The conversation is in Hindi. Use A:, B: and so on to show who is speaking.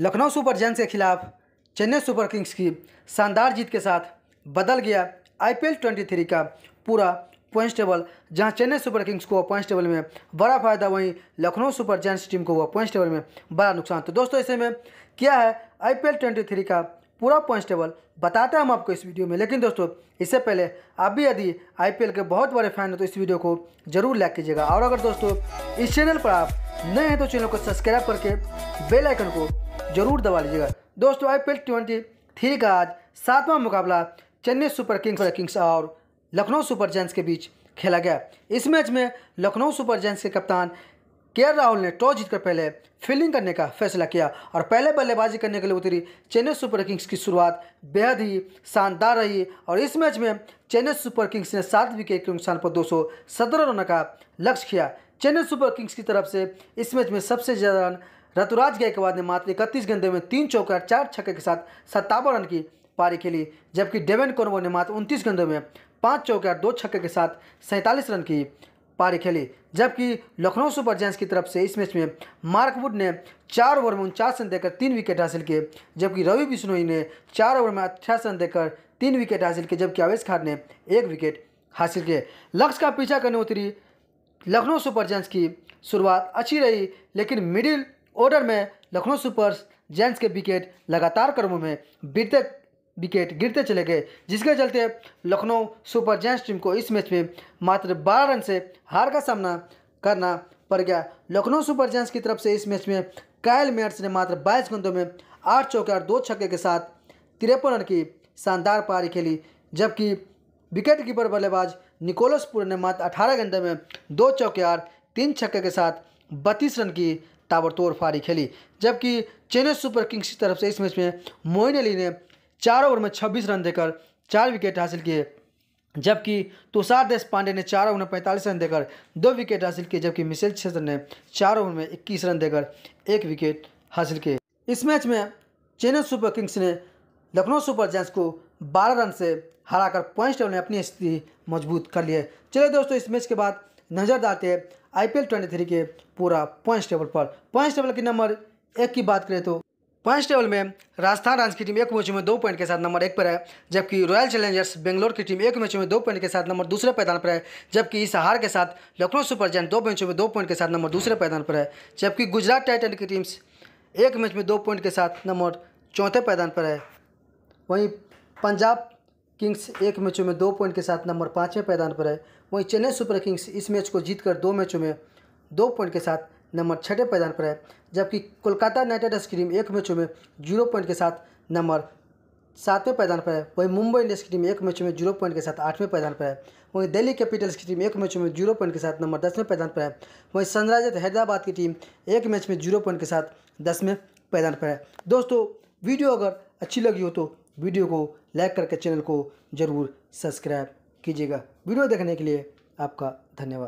A: लखनऊ सुपर जैंट्स के खिलाफ चेन्नई सुपर किंग्स की शानदार जीत के साथ बदल गया आईपीएल 23 का पूरा पॉइंट्स टेबल जहां चेन्नई सुपर किंग्स को पॉइंट्स टेबल में बड़ा फायदा वहीं लखनऊ सुपर जैंट्स टीम को हुआ पॉइंट्स टेबल में बड़ा नुकसान तो दोस्तों ऐसे में क्या है आईपीएल 23 का पूरा पॉइंट्स टेबल बताते हैं हम आपको इस वीडियो में लेकिन दोस्तों इससे पहले आप भी यदि आई के बहुत बड़े फैन हैं तो इस वीडियो को जरूर लाइक कीजिएगा और अगर दोस्तों इस चैनल पर आप नए हैं तो चैनल को सब्सक्राइब करके बेल आइकन को जरूर दबा लीजिएगा दोस्तों आई पी ट्वेंटी का आज सातवां मुकाबला चेन्नई सुपर किंग्स किंग्स और लखनऊ सुपर जेंट्स के बीच खेला गया इस मैच में लखनऊ सुपर जेंट्स के कप्तान के राहुल ने टॉस जीतकर पहले फील्डिंग करने का फैसला किया और पहले बल्लेबाजी करने के लिए उतरी चेन्नई सुपर किंग्स की शुरुआत बेहद ही शानदार रही और इस मैच में चेन्नई सुपर किंग्स ने सात विकेट के नुकसान पर दो रनों का लक्ष्य किया चेन्नई सुपर किंग्स की तरफ से इस मैच में सबसे ज़्यादा रन ऋतुराज गायकवाड़ ने मात्र इकतीस गेंदों में तीन चौके और चार छक्के के साथ सत्तावन रन की पारी खेली जबकि डेवेन कॉर्बो ने मात्र उनतीस गेंदों में पाँच चौके और दो छक्के के साथ सैंतालीस रन की पारी खेली जबकि लखनऊ सुपर जैंस की तरफ से इस मैच में मार्कवुड ने चार ओवर में उनचास रन देकर तीन विकेट हासिल किए जबकि रवि बिश्नोई ने चार ओवर में अट्ठाईस रन देकर तीन विकेट हासिल किए जबकि अवेश खान ने एक विकेट हासिल किए लक्ष्य का पीछा करने उतरी लखनऊ सुपर जैंस की शुरुआत अच्छी रही लेकिन मिडिल ऑर्डर में लखनऊ सुपर्स जेंट्स के विकेट लगातार क्रमों में बीते विकेट गिरते चले गए जिसके चलते लखनऊ सुपर जेंट्स टीम को इस मैच में मात्र बारह रन से हार का सामना करना पड़ गया लखनऊ सुपर जेंट्स की तरफ से इस मैच में कायल मेयर्स ने मात्र बाईस गेंदों में आठ चौके और दो छक्के के साथ तिरपन रन की शानदार पारी खेली जबकि विकेट कीपर बल्लेबाज निकोलसपुर ने मात्र अठारह गेंदों में दो चौके और तीन छक्के के साथ बत्तीस रन की ताबड़तोड़ पारी खेली जबकि चेन्नई सुपर किंग्स की तरफ से इस मैच में मोइन अली ने चार ओवर में छब्बीस रन देकर चार विकेट हासिल किए जबकि तुषार देश पांडे ने चार ओवर में पैंतालीस रन देकर दो विकेट हासिल किए जबकि मिशेल छेत्र ने चार ओवर में इक्कीस रन देकर एक विकेट हासिल किए इस मैच में चेन्नई सुपर किंग्स ने लखनऊ सुपर जैंस को बारह रन से हराकर पॉइंट टेबल में अपनी स्थिति मजबूत कर ली है चलिए दोस्तों इस मैच के बाद नज़र डालते हैं आईपीएल 23 के पूरा पॉइंट्स टेबल पर पॉइंट्स टेबल की नंबर एक की बात करें तो पॉइंट्स टेबल में राजस्थान रॉयल्स की टीम एक मैच में दो पॉइंट के साथ नंबर एक पर है जबकि रॉयल चैलेंजर्स बेंगलोर की टीम एक मैच में दो पॉइंट के साथ नंबर दूसरे पैदान पर है जबकि इस हार के साथ लखनऊ सुपर जैन दो मैचों में दो पॉइंट के साथ नंबर दूसरे पैदान पर है जबकि गुजरात टाइटन की टीम्स एक मैच में दो पॉइंट के साथ नंबर चौथे पैदान पर है वहीं पंजाब किंग्स एक मैचों में दो पॉइंट के साथ नंबर पाँचवें पैदान पर है वहीं चेन्नई सुपर किंग्स इस मैच को जीतकर दो मैचों में दो पॉइंट के साथ नंबर छठे पैदान पर है जबकि कोलकाता नाइट राइडर्स की टीम एक मैचों में जीरो पॉइंट के साथ नंबर सातवें पैदान पर है वहीं मुंबई इंडियंस की टीम एक मैचों में जीरो पॉइंट के साथ आठवें पैदान पर है वहीं दिल्ली कैपिटल्स की टीम एक मैचों में जीरो पॉइंट के साथ नंबर दसवें पैदान पर है वहीं सनराइजर्स हैदराबाद की टीम एक मैच में जीरो पॉइंट के साथ दसवें पैदान पर है दोस्तों वीडियो अगर अच्छी लगी हो तो वीडियो को लाइक करके चैनल को ज़रूर सब्सक्राइब कीजिएगा वीडियो देखने के लिए आपका धन्यवाद